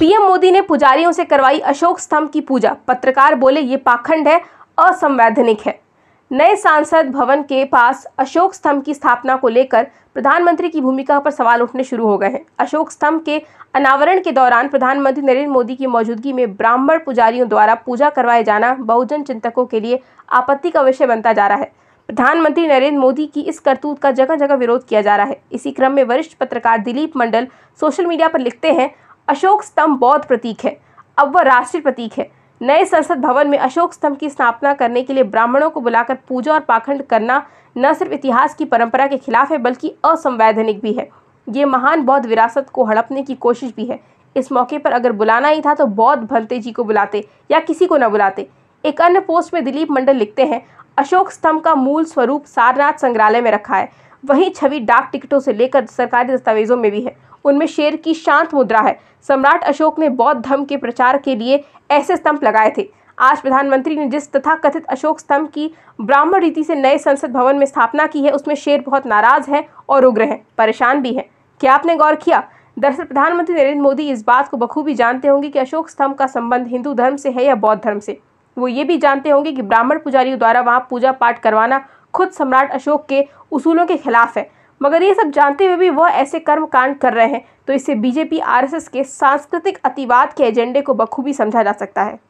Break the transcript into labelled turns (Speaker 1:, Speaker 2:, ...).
Speaker 1: PM Modi ने पुजारियों से करवाई अशोक स्तंभ की पूजा पत्रकार बोले ये पाखंड है असंवैधानिक है नए सांसद भवन के पास अशोक स्तंभ की स्थापना को लेकर प्रधानमंत्री की भूमिका पर सवाल उठने शुरू हो गए हैं अशोक स्तंभ के अनावरण के दौरान प्रधानमंत्री नरेंद्र मोदी की मौजूदगी में ब्राह्मण पुजारियों द्वारा पूजा करवाए जाना बहुजन चिंतकों के लिए आपत्ति का विषय बनता जा रहा है प्रधानमंत्री नरेंद्र मोदी की इस करतूत का जगह जगह विरोध किया जा रहा है इसी क्रम में वरिष्ठ पत्रकार दिलीप मंडल सोशल मीडिया पर लिखते हैं अशोक स्तंभ बौद्ध प्रतीक है अब वह राष्ट्रीय प्रतीक है नए संसद भवन में अशोक स्तंभ की स्थापना करने के लिए ब्राह्मणों को बुलाकर पूजा और पाखंड करना न सिर्फ इतिहास की परंपरा के खिलाफ है बल्कि असंवैधानिक भी है ये महान बौद्ध विरासत को हड़पने की कोशिश भी है इस मौके पर अगर बुलाना ही था तो बौद्ध भंते जी को बुलाते या किसी को न बुलाते एक अन्य पोस्ट में दिलीप मंडल लिखते हैं अशोक स्तंभ का मूल स्वरूप सारनाथ संग्रहालय में रखा है वही छवि डाक टिकटों से लेकर सरकारी दस्तावेजों में भी है उनमें शेर की शांत मुद्रा है सम्राट अशोक ने बौद्ध धर्म के प्रचार के लिए ऐसे स्तंभ लगाए थे आज प्रधानमंत्री ने जिस तथा कथित अशोक स्तंभ की ब्राह्मण रीति से नए संसद भवन में स्थापना की है उसमें शेर बहुत नाराज है और उग्र हैं परेशान भी हैं क्या आपने गौर किया दरअसल प्रधानमंत्री नरेंद्र मोदी इस बात को बखूबी जानते होंगे कि अशोक स्तंभ का संबंध हिंदू धर्म से है या बौद्ध धर्म से वो ये भी जानते होंगे कि ब्राह्मण पुजारियों द्वारा वहाँ पूजा पाठ करवाना खुद सम्राट अशोक के उसूलों के खिलाफ है मगर ये सब जानते हुए भी वह ऐसे कर्म कांड कर रहे हैं तो इसे बीजेपी आरएसएस के सांस्कृतिक अतिवाद के एजेंडे को बखूबी समझा जा सकता है